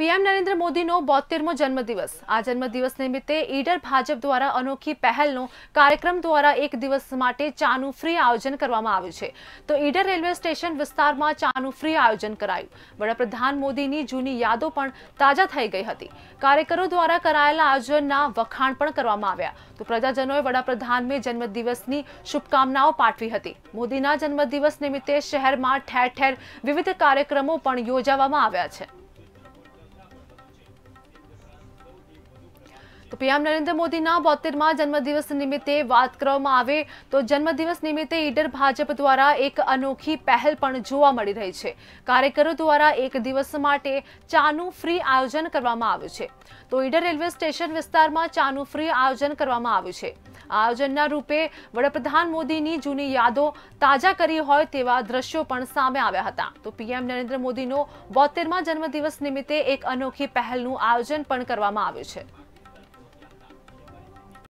PM Narendra મોદીનો બોતેરમો જન્મદિવસ આ જન્મદિવસ નિમિત્તે ઈડર ભાજપ દ્વારા અનોખી પહેલનો કાર્યક્રમ દ્વારા એક દિવસ માટે ચાનું ફ્રી આયોજન કરવામાં આવ્યું છે તો ઈડર રેલવે સ્ટેશન વિસ્તારમાં ચાનું ફ્રી આયોજન કરાયું વડાપ્રધાન મોદીની જૂની યાદો પણ તાજા થઈ ગઈ હતી કાર્યકરો દ્વારા કરાયેલા આયોજનના વખાણ પણ કરવામાં આવ્યા તો પ્રજાજનોએ વડાપ્રધાનને જન્મદિવસની શુભકામનાઓ પાઠવી હતી મોદીના જન્મદિવસ નિમિત્તે શહેરમાં ઠેર ઠેર વિવિધ કાર્યક્રમો પણ યોજાવામાં આવ્યા છે તો પીએમ નરેન્દ્ર મોદીના બોતેરમાં જન્મદિવસ નિમિત્તે વાત કરવામાં આવે તો જન્મદિવસ નિમિત્તે ઈડર ભાજપ દ્વારા એક અનોખી પહેલ પણ જોવા મળી રહી છે કાર્યકરો દ્વારા એક દિવસ માટે ચાનું ફ્રી આયોજન કરવામાં આવ્યું છે તો ઈડર રેલવે સ્ટેશન વિસ્તારમાં ચાનું ફ્રી આયોજન કરવામાં આવ્યું છે આયોજનના રૂપે વડાપ્રધાન મોદીની જૂની યાદો તાજા કરી હોય તેવા દ્રશ્યો પણ સામે આવ્યા હતા તો પીએમ નરેન્દ્ર મોદીનો બોતેરમાં જન્મદિવસ નિમિત્તે એક અનોખી પહેલનું આયોજન પણ કરવામાં આવ્યું છે